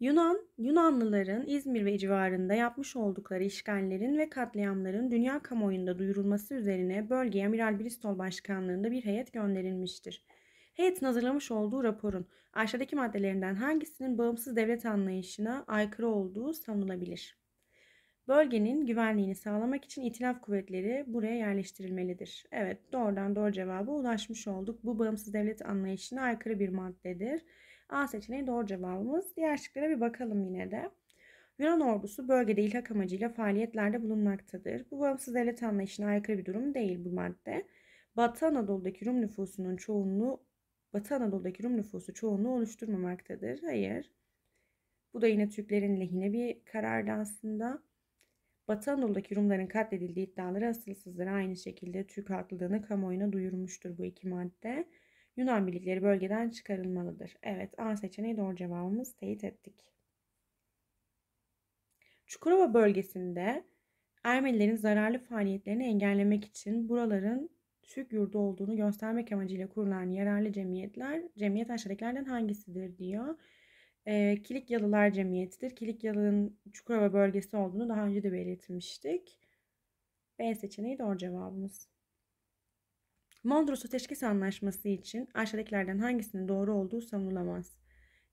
Yunan, Yunanlıların İzmir ve civarında yapmış oldukları işgallerin ve katliamların dünya kamuoyunda duyurulması üzerine bölgeye Amiral Bristol Başkanlığı'nda bir heyet gönderilmiştir. Heyetin hazırlamış olduğu raporun aşağıdaki maddelerinden hangisinin bağımsız devlet anlayışına aykırı olduğu savunulabilir. Bölgenin güvenliğini sağlamak için itilaf kuvvetleri buraya yerleştirilmelidir. Evet doğrudan doğru cevaba ulaşmış olduk. Bu bağımsız devlet anlayışına aykırı bir maddedir. A seçeneği doğru cevabımız. Diğer şıklara bir bakalım yine de. Yunan ordusu bölgede ilhak amacıyla faaliyetlerde bulunmaktadır. Bu bağımsız devlet anlayışına aykırı bir durum değil bu madde. Batı Anadolu'daki Rum nüfusunun çoğunluğu Batı Anadolu'daki Rum nüfusu çoğunluğu oluşturmamaktadır. Hayır. Bu da yine Türklerin lehine bir karardı aslında. Batı Anadolu'daki Rumların katledildiği iddiaları asılsızdır. Aynı şekilde Türk haklılığını kamuoyuna duyurmuştur bu iki madde. Yunan birlikleri bölgeden çıkarılmalıdır. Evet A seçeneği doğru cevabımız teyit ettik. Çukurova bölgesinde Ermenilerin zararlı faaliyetlerini engellemek için buraların Türk yurdu olduğunu göstermek amacıyla kurulan yararlı cemiyetler, cemiyet aşağıdakilerden hangisidir diyor. E, ee, Kilik Cemiyeti'dir. Kilikyalının Çukurova bölgesi olduğunu daha önce de belirtmiştik. B seçeneği doğru cevabımız. Mondros Ateşkes Anlaşması için aşağıdakilerden hangisinin doğru olduğu savunulamaz.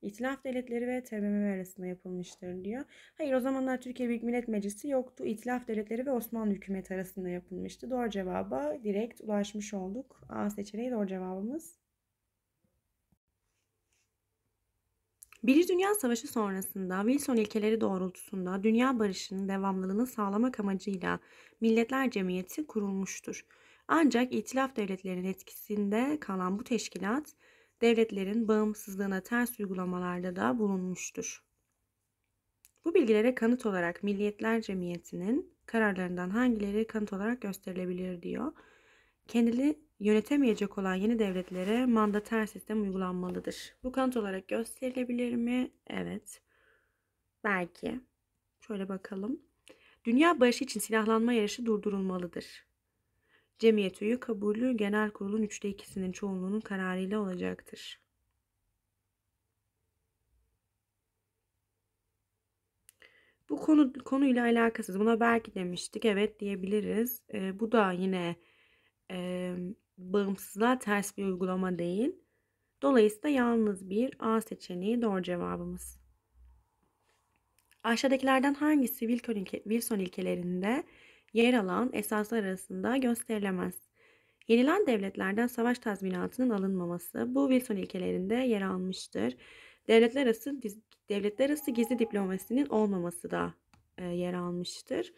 İtilaf devletleri ve TBMM arasında yapılmıştır diyor. Hayır o zamanlar Türkiye Büyük Millet Meclisi yoktu. İtilaf devletleri ve Osmanlı hükümeti arasında yapılmıştı. Doğru cevaba direkt ulaşmış olduk. A seçeneği doğru cevabımız. Birinci Dünya Savaşı sonrasında Wilson ilkeleri doğrultusunda dünya barışının devamlılığını sağlamak amacıyla Milletler Cemiyeti kurulmuştur. Ancak itilaf devletlerinin etkisinde kalan bu teşkilat devletlerin bağımsızlığına ters uygulamalarda da bulunmuştur. Bu bilgilere kanıt olarak Milliyetler Cemiyeti'nin kararlarından hangileri kanıt olarak gösterilebilir diyor. Kendini yönetemeyecek olan yeni devletlere mandater sistem uygulanmalıdır. Bu kanıt olarak gösterilebilir mi? Evet. Belki. Şöyle bakalım. Dünya barışı için silahlanma yarışı durdurulmalıdır. Cemiyet üyü kabulü genel kurulun üçte ikisinin çoğunluğunun kararıyla olacaktır. Bu konu konuyla alakasız. Buna belki demiştik. Evet diyebiliriz. E, bu da yine e, bağımsızlığa ters bir uygulama değil. Dolayısıyla yalnız bir A seçeneği doğru cevabımız. Aşağıdakilerden hangisi Wilson ilkelerinde yer alan esaslar arasında gösterilemez. Yenilen devletlerden savaş tazminatının alınmaması bu Wilson ilkelerinde yer almıştır. Devletler arası devletler arası gizli diplomasinin olmaması da e, yer almıştır.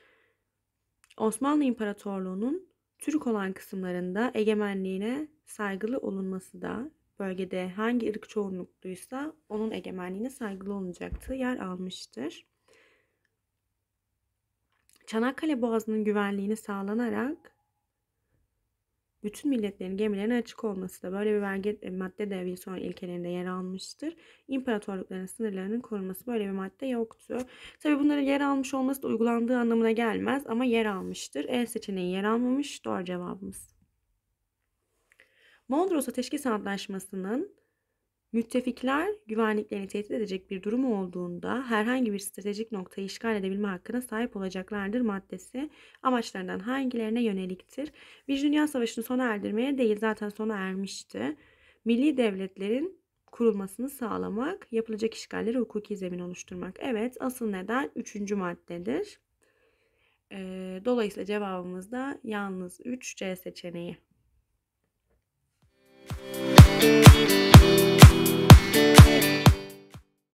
Osmanlı İmparatorluğu'nun Türk olan kısımlarında egemenliğine saygılı olunması da bölgede hangi ırk çoğunlukluysa onun egemenliğine saygılı olunacaktı yer almıştır. Çanakkale Boğazı'nın güvenliğini sağlanarak bütün milletlerin gemilerine açık olması da böyle bir vergi e, madde de Wilson ilkelerinde yer almıştır. İmparatorlukların sınırlarının korunması böyle bir madde yoktu. Tabi bunların yer almış olması da uygulandığı anlamına gelmez ama yer almıştır. El seçeneği yer almamış. Doğru cevabımız. Mondros Ateşkes Antlaşması'nın Müttefikler güvenliklerini tehdit edecek bir durum olduğunda herhangi bir stratejik noktayı işgal edebilme hakkına sahip olacaklardır maddesi amaçlarından hangilerine yöneliktir? Bir Dünya Savaşı'nı sona erdirmeye değil zaten sona ermişti. Milli devletlerin kurulmasını sağlamak, yapılacak işgalleri hukuki zemin oluşturmak. Evet asıl neden 3. maddedir. Dolayısıyla cevabımız da yalnız 3 C seçeneği. Müzik